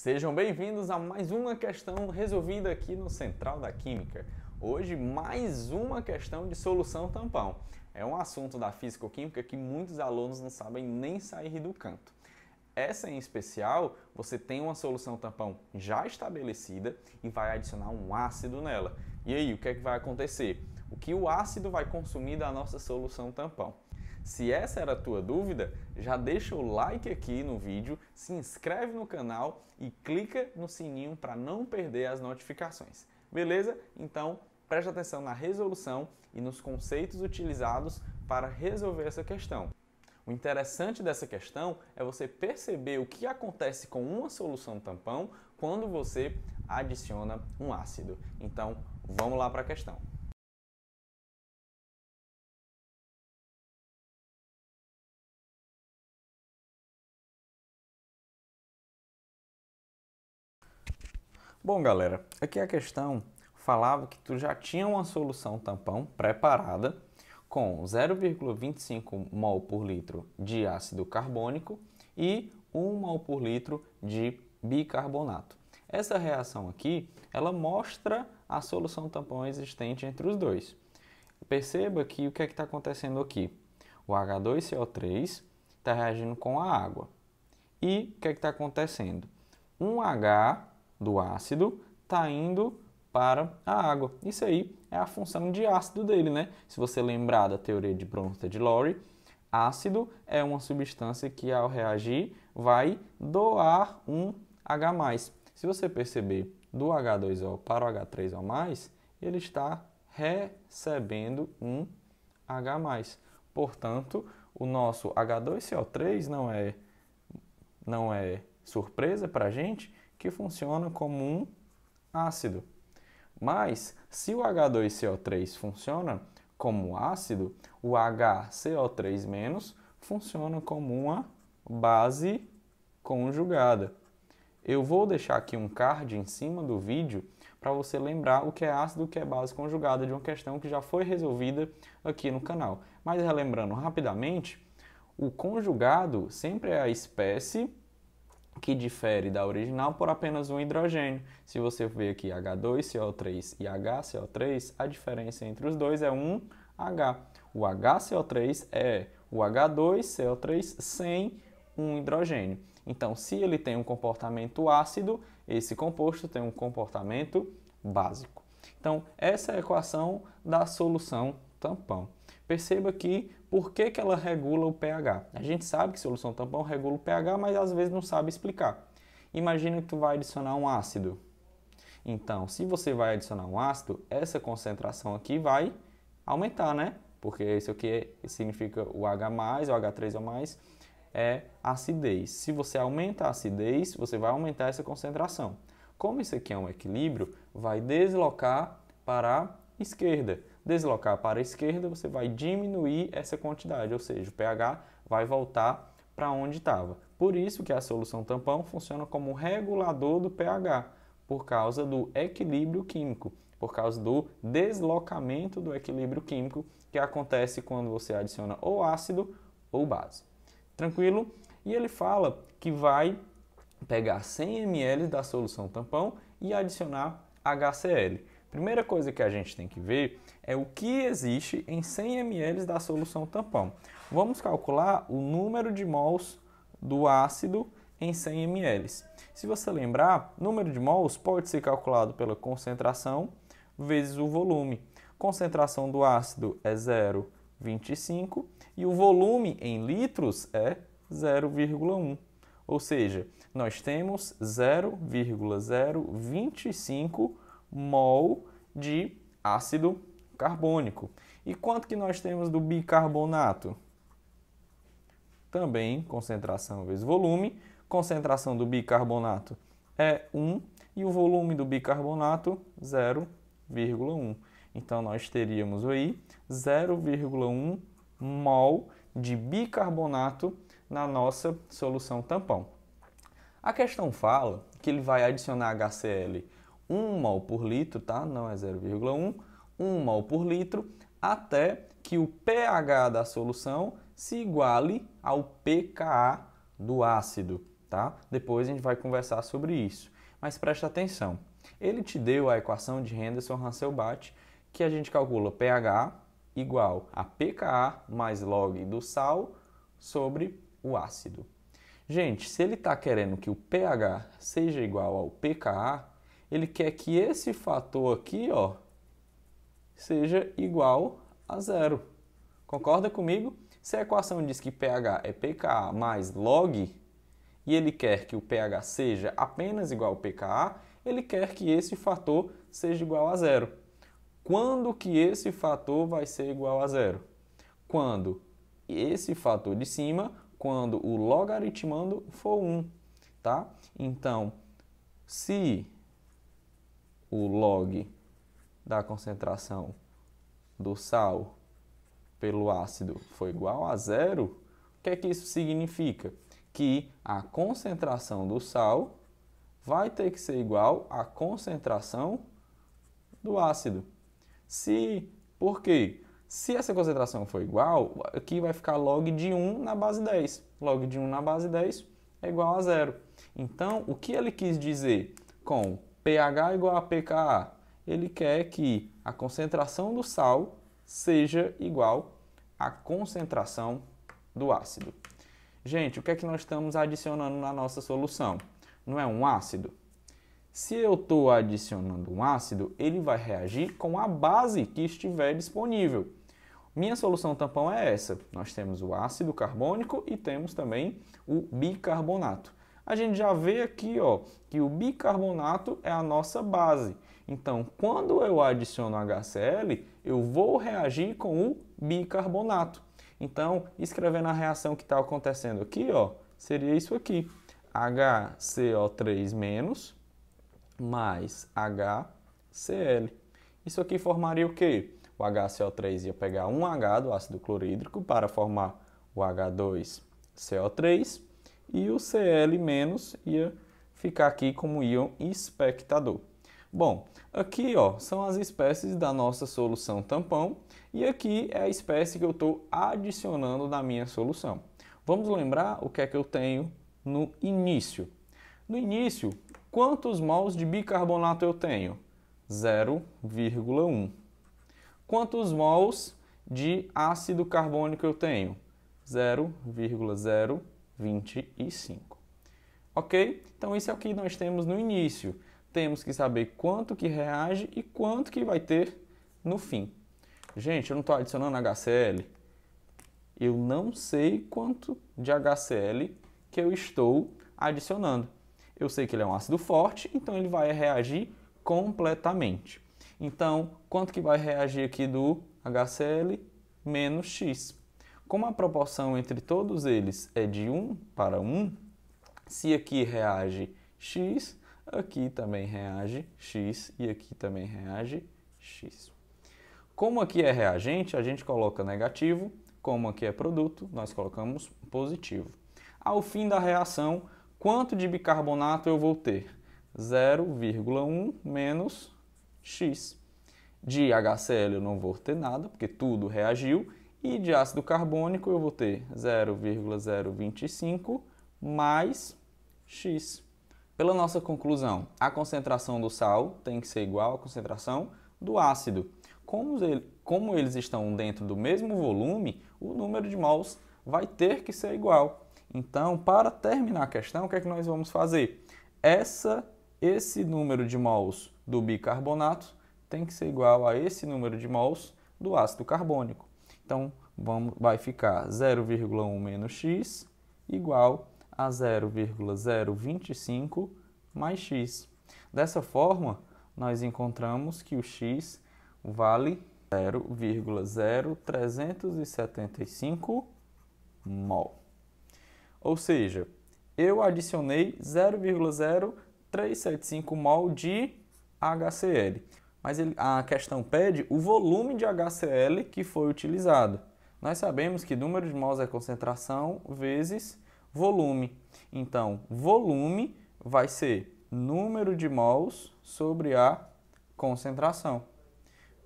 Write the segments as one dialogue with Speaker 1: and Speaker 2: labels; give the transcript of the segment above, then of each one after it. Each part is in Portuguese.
Speaker 1: Sejam bem-vindos a mais uma questão resolvida aqui no Central da Química. Hoje, mais uma questão de solução tampão. É um assunto da físico-química que muitos alunos não sabem nem sair do canto. Essa em especial, você tem uma solução tampão já estabelecida e vai adicionar um ácido nela. E aí, o que é que vai acontecer? O que o ácido vai consumir da nossa solução tampão? Se essa era a tua dúvida, já deixa o like aqui no vídeo, se inscreve no canal e clica no sininho para não perder as notificações. Beleza? Então, preste atenção na resolução e nos conceitos utilizados para resolver essa questão. O interessante dessa questão é você perceber o que acontece com uma solução tampão quando você adiciona um ácido. Então, vamos lá para a questão. Bom, galera, aqui é a questão falava que tu já tinha uma solução tampão preparada com 0,25 mol por litro de ácido carbônico e 1 mol por litro de bicarbonato. Essa reação aqui, ela mostra a solução tampão existente entre os dois. Perceba que o que é está acontecendo aqui? O H2CO3 está reagindo com a água. E o que é está acontecendo? Um H do ácido está indo para a água. Isso aí é a função de ácido dele, né? Se você lembrar da teoria de Bronsted-Lowry, ácido é uma substância que ao reagir vai doar um H+. Se você perceber do H2O para o H3O+, ele está recebendo um H+. Portanto, o nosso H2CO3 não é não é surpresa para a gente, que funciona como um ácido. Mas, se o H2CO3 funciona como ácido, o HCO3- funciona como uma base conjugada. Eu vou deixar aqui um card em cima do vídeo para você lembrar o que é ácido e o que é base conjugada de uma questão que já foi resolvida aqui no canal. Mas relembrando rapidamente, o conjugado sempre é a espécie que difere da original por apenas um hidrogênio. Se você ver aqui H2CO3 e HCO3, a diferença entre os dois é um H. O HCO3 é o H2CO3 sem um hidrogênio. Então, se ele tem um comportamento ácido, esse composto tem um comportamento básico. Então, essa é a equação da solução tampão. Perceba que por que, que ela regula o pH. A gente sabe que solução tampão regula o pH, mas às vezes não sabe explicar. Imagina que tu vai adicionar um ácido. Então, se você vai adicionar um ácido, essa concentração aqui vai aumentar, né? Porque isso aqui significa o H+, o H3+, o é acidez. Se você aumenta a acidez, você vai aumentar essa concentração. Como isso aqui é um equilíbrio, vai deslocar para a esquerda deslocar para a esquerda, você vai diminuir essa quantidade, ou seja, o pH vai voltar para onde estava. Por isso que a solução tampão funciona como regulador do pH, por causa do equilíbrio químico, por causa do deslocamento do equilíbrio químico que acontece quando você adiciona ou ácido ou base. Tranquilo? E ele fala que vai pegar 100 ml da solução tampão e adicionar HCl. Primeira coisa que a gente tem que ver é o que existe em 100 ml da solução tampão. Vamos calcular o número de mols do ácido em 100 ml. Se você lembrar, número de mols pode ser calculado pela concentração vezes o volume. Concentração do ácido é 0,25 e o volume em litros é 0,1. Ou seja, nós temos 0,025 mol de ácido carbônico. E quanto que nós temos do bicarbonato? Também concentração vezes volume. Concentração do bicarbonato é 1 e o volume do bicarbonato 0,1. Então nós teríamos aí 0,1 mol de bicarbonato na nossa solução tampão. A questão fala que ele vai adicionar HCl 1 mol por litro, tá? Não é 0,1, 1 mol por litro, até que o pH da solução se iguale ao pKa do ácido, tá? Depois a gente vai conversar sobre isso. Mas preste atenção. Ele te deu a equação de Henderson-Hasselbalch que a gente calcula pH igual a pKa mais log do sal sobre o ácido. Gente, se ele está querendo que o pH seja igual ao pKa, ele quer que esse fator aqui, ó, seja igual a zero. Concorda comigo? Se a equação diz que pH é pKa mais log, e ele quer que o pH seja apenas igual a pKa, ele quer que esse fator seja igual a zero. Quando que esse fator vai ser igual a zero? Quando esse fator de cima, quando o logaritmando for 1, tá? Então, se o log da concentração do sal pelo ácido foi igual a zero, o que é que isso significa? Que a concentração do sal vai ter que ser igual à concentração do ácido. Se, por quê? Se essa concentração for igual, aqui vai ficar log de 1 na base 10. Log de 1 na base 10 é igual a zero. Então, o que ele quis dizer com pH igual a pKa. Ele quer que a concentração do sal seja igual à concentração do ácido. Gente, o que é que nós estamos adicionando na nossa solução? Não é um ácido? Se eu estou adicionando um ácido, ele vai reagir com a base que estiver disponível. Minha solução tampão é essa. Nós temos o ácido carbônico e temos também o bicarbonato a gente já vê aqui ó, que o bicarbonato é a nossa base. Então, quando eu adiciono HCl, eu vou reagir com o bicarbonato. Então, escrevendo a reação que está acontecendo aqui, ó, seria isso aqui. HCO3- mais HCl. Isso aqui formaria o quê? O HCO3 ia pegar um H do ácido clorídrico para formar o H2CO3 e o CL- ia ficar aqui como íon espectador. Bom, aqui ó, são as espécies da nossa solução tampão e aqui é a espécie que eu estou adicionando na minha solução. Vamos lembrar o que é que eu tenho no início. No início, quantos mols de bicarbonato eu tenho? 0,1. Quantos mols de ácido carbônico eu tenho? 0,0 25. Ok? Então isso é o que nós temos no início. Temos que saber quanto que reage e quanto que vai ter no fim. Gente, eu não estou adicionando HCl. Eu não sei quanto de HCl que eu estou adicionando. Eu sei que ele é um ácido forte, então ele vai reagir completamente. Então, quanto que vai reagir aqui do HCl? Menos X. Como a proporção entre todos eles é de 1 para 1, se aqui reage x, aqui também reage x e aqui também reage x. Como aqui é reagente, a gente coloca negativo, como aqui é produto, nós colocamos positivo. Ao fim da reação, quanto de bicarbonato eu vou ter? 0,1 menos x. De HCl eu não vou ter nada, porque tudo reagiu, e de ácido carbônico eu vou ter 0,025 mais X. Pela nossa conclusão, a concentração do sal tem que ser igual à concentração do ácido. Como, ele, como eles estão dentro do mesmo volume, o número de mols vai ter que ser igual. Então, para terminar a questão, o que é que nós vamos fazer? Essa, esse número de mols do bicarbonato tem que ser igual a esse número de mols do ácido carbônico. Então, vamos, vai ficar 0,1 menos x igual a 0,025 mais x. Dessa forma, nós encontramos que o x vale 0,0375 mol. Ou seja, eu adicionei 0,0375 mol de HCl mas ele, a questão pede o volume de HCl que foi utilizado. Nós sabemos que número de mols é concentração vezes volume. Então, volume vai ser número de mols sobre a concentração.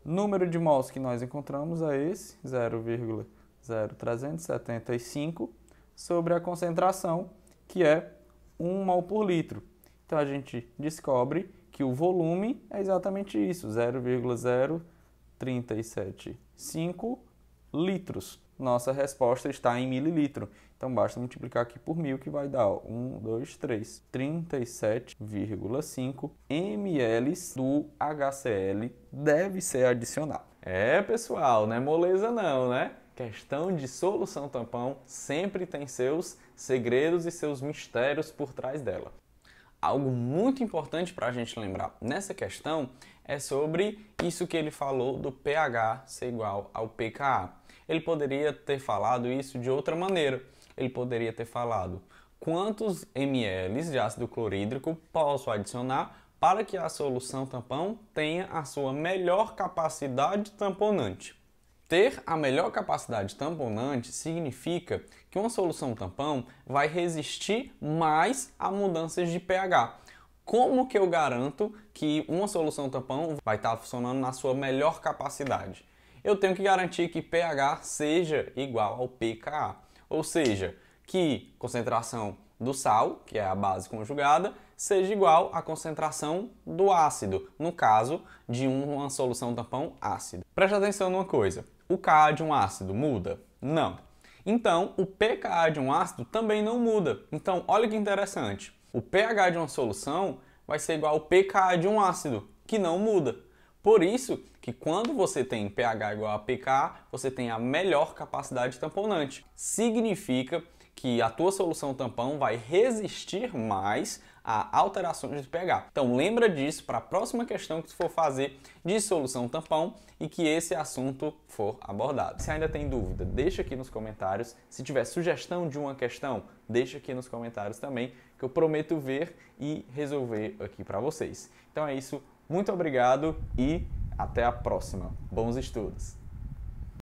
Speaker 1: Número de mols que nós encontramos é esse, 0,0375 sobre a concentração, que é 1 mol por litro. Então, a gente descobre que o volume é exatamente isso, 0,0375 litros. Nossa resposta está em mililitro. Então basta multiplicar aqui por mil que vai dar 1, 2, 3, 37,5 ml do HCl deve ser adicionado. É pessoal, não é moleza não, né? Questão de solução tampão sempre tem seus segredos e seus mistérios por trás dela algo muito importante para a gente lembrar nessa questão é sobre isso que ele falou do pH ser igual ao pKa. Ele poderia ter falado isso de outra maneira. Ele poderia ter falado quantos ml de ácido clorídrico posso adicionar para que a solução tampão tenha a sua melhor capacidade tamponante. Ter a melhor capacidade tamponante significa que uma solução tampão vai resistir mais a mudanças de pH. Como que eu garanto que uma solução tampão vai estar funcionando na sua melhor capacidade? Eu tenho que garantir que pH seja igual ao pKa, ou seja, que concentração do sal, que é a base conjugada, seja igual à concentração do ácido, no caso de uma solução tampão ácido. Preste atenção numa coisa. O KA de é um ácido muda? Não. Então, o pKa de um ácido também não muda. Então, olha que interessante. O pH de uma solução vai ser igual ao pKa de um ácido, que não muda. Por isso que quando você tem pH igual a pKa, você tem a melhor capacidade tamponante. Significa que a tua solução tampão vai resistir mais a alterações de pH. Então lembra disso para a próxima questão que tu for fazer de solução tampão e que esse assunto for abordado. Se ainda tem dúvida, deixa aqui nos comentários. Se tiver sugestão de uma questão, deixa aqui nos comentários também, que eu prometo ver e resolver aqui para vocês. Então é isso, muito obrigado e até a próxima. Bons estudos!